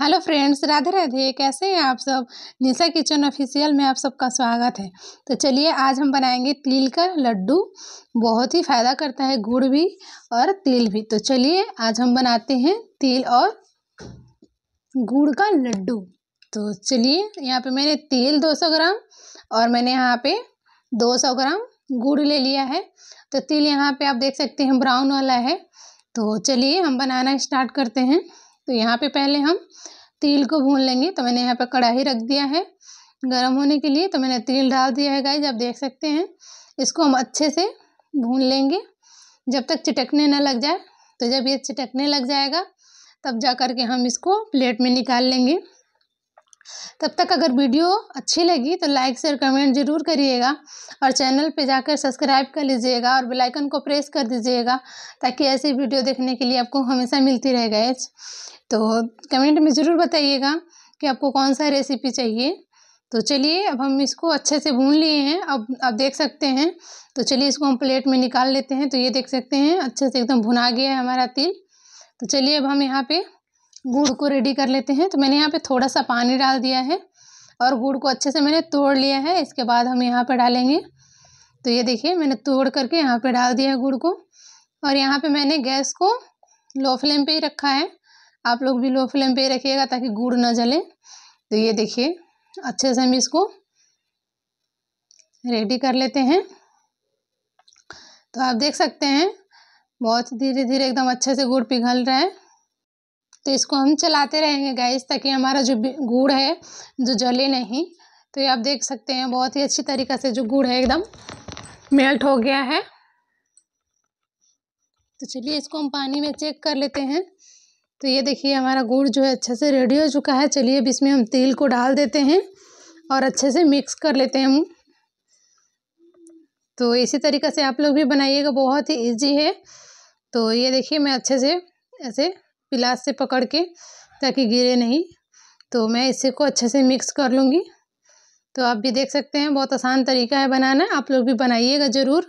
hello friends Radhe Radhe कैसे हैं आप सब निशा किचन ऑफिशियल में आप सबका स्वागत है तो चलिए आज हम बनाएंगे तिल का लड्डू बहुत ही फ़ायदा करता है गुड़ भी और तिल भी तो चलिए आज हम बनाते हैं तिल और गुड़ का लड्डू तो चलिए यहाँ पे मैंने तिल 200 ग्राम और मैंने यहाँ पे 200 ग्राम गुड़ ले लिया है तो तिल यहाँ पे आप देख सकते हैं ब्राउन वाला है तो चलिए हम बनाना स्टार्ट करते हैं तो यहाँ पे पहले हम तिल को भून लेंगे तो मैंने यहाँ पर कढ़ाई रख दिया है गर्म होने के लिए तो मैंने तिल डाल दिया है गाय आप देख सकते हैं इसको हम अच्छे से भून लेंगे जब तक चिटकने ना लग जाए तो जब ये चिटकने लग जाएगा तब जा कर के हम इसको प्लेट में निकाल लेंगे तब तक अगर वीडियो अच्छी लगी तो लाइक शेयर कमेंट जरूर करिएगा और चैनल पे जाकर सब्सक्राइब कर लीजिएगा और बेल आइकन को प्रेस कर दीजिएगा ताकि ऐसी वीडियो देखने के लिए आपको हमेशा मिलती रहे गए तो कमेंट में ज़रूर बताइएगा कि आपको कौन सा रेसिपी चाहिए तो चलिए अब हम इसको अच्छे से भून लिए हैं अब आप देख सकते हैं तो चलिए इसको हम प्लेट में निकाल लेते हैं तो ये देख सकते हैं अच्छे से एकदम भुना गया है हमारा तिल तो चलिए अब हम यहाँ पे गुड़ को रेडी कर लेते हैं तो मैंने यहाँ पे थोड़ा सा पानी डाल दिया है और गुड़ को अच्छे से मैंने तोड़ लिया है इसके बाद हम यहाँ पर डालेंगे तो ये देखिए मैंने तोड़ करके यहाँ पे डाल दिया है गुड़ को और यहाँ पे मैंने गैस को लो फ्लेम पे ही रखा है आप लोग भी लो फ्लेम पे ही रखिएगा ताकि गुड़ ना जले तो ये देखिए अच्छे से हम इसको रेडी कर लेते हैं तो आप देख सकते हैं बहुत धीरे धीरे एकदम अच्छे से गुड़ पिघल रहा है तो इसको हम चलाते रहेंगे गैस ताकि हमारा जो गुड़ है जो जले नहीं तो ये आप देख सकते हैं बहुत ही अच्छी तरीक़े से जो गुड़ है एकदम मेल्ट हो गया है तो चलिए इसको हम पानी में चेक कर लेते हैं तो ये देखिए हमारा गुड़ जो है अच्छे से रेडी हो चुका है चलिए अब इसमें हम तेल को डाल देते हैं और अच्छे से मिक्स कर लेते हैं हम तो इसी तरीक़े से आप लोग भी बनाइएगा बहुत ही ईजी है तो ये देखिए मैं अच्छे से ऐसे पिलास से पकड़ के ताकि गिरे नहीं तो मैं इसे को अच्छे से मिक्स कर लूँगी तो आप भी देख सकते हैं बहुत आसान तरीका है बनाना आप लोग भी बनाइएगा ज़रूर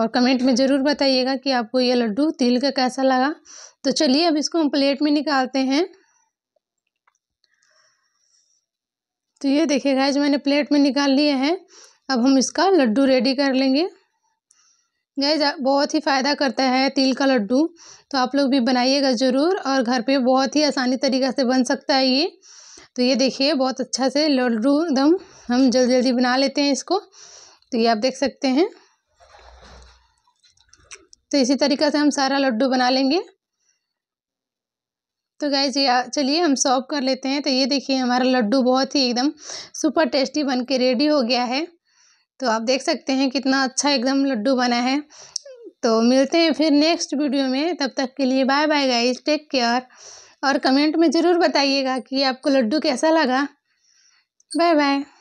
और कमेंट में ज़रूर बताइएगा कि आपको ये लड्डू तिल का कैसा लगा तो चलिए अब इसको हम प्लेट में निकालते हैं तो ये देखिए जो मैंने प्लेट में निकाल लिए हैं अब हम इसका लड्डू रेडी कर लेंगे गैस बहुत ही फ़ायदा करता है तिल का लड्डू तो आप लोग भी बनाइएगा ज़रूर और घर पे बहुत ही आसानी तरीक़ा से बन सकता है ये तो ये देखिए बहुत अच्छा से लड्डू एकदम हम जल्दी जल्दी बना लेते हैं इसको तो ये आप देख सकते हैं तो इसी तरीक़ा से हम सारा लड्डू बना लेंगे तो गैस जी चलिए हम सॉफ कर लेते हैं तो ये देखिए हमारा लड्डू बहुत ही एकदम सुपर टेस्टी बन के रेडी हो गया है तो आप देख सकते हैं कितना अच्छा एकदम लड्डू बना है तो मिलते हैं फिर नेक्स्ट वीडियो में तब तक के लिए bye bye guys take care और कमेंट में ज़रूर बताइएगा कि आपको लड्डू कैसा लगा बाय बाय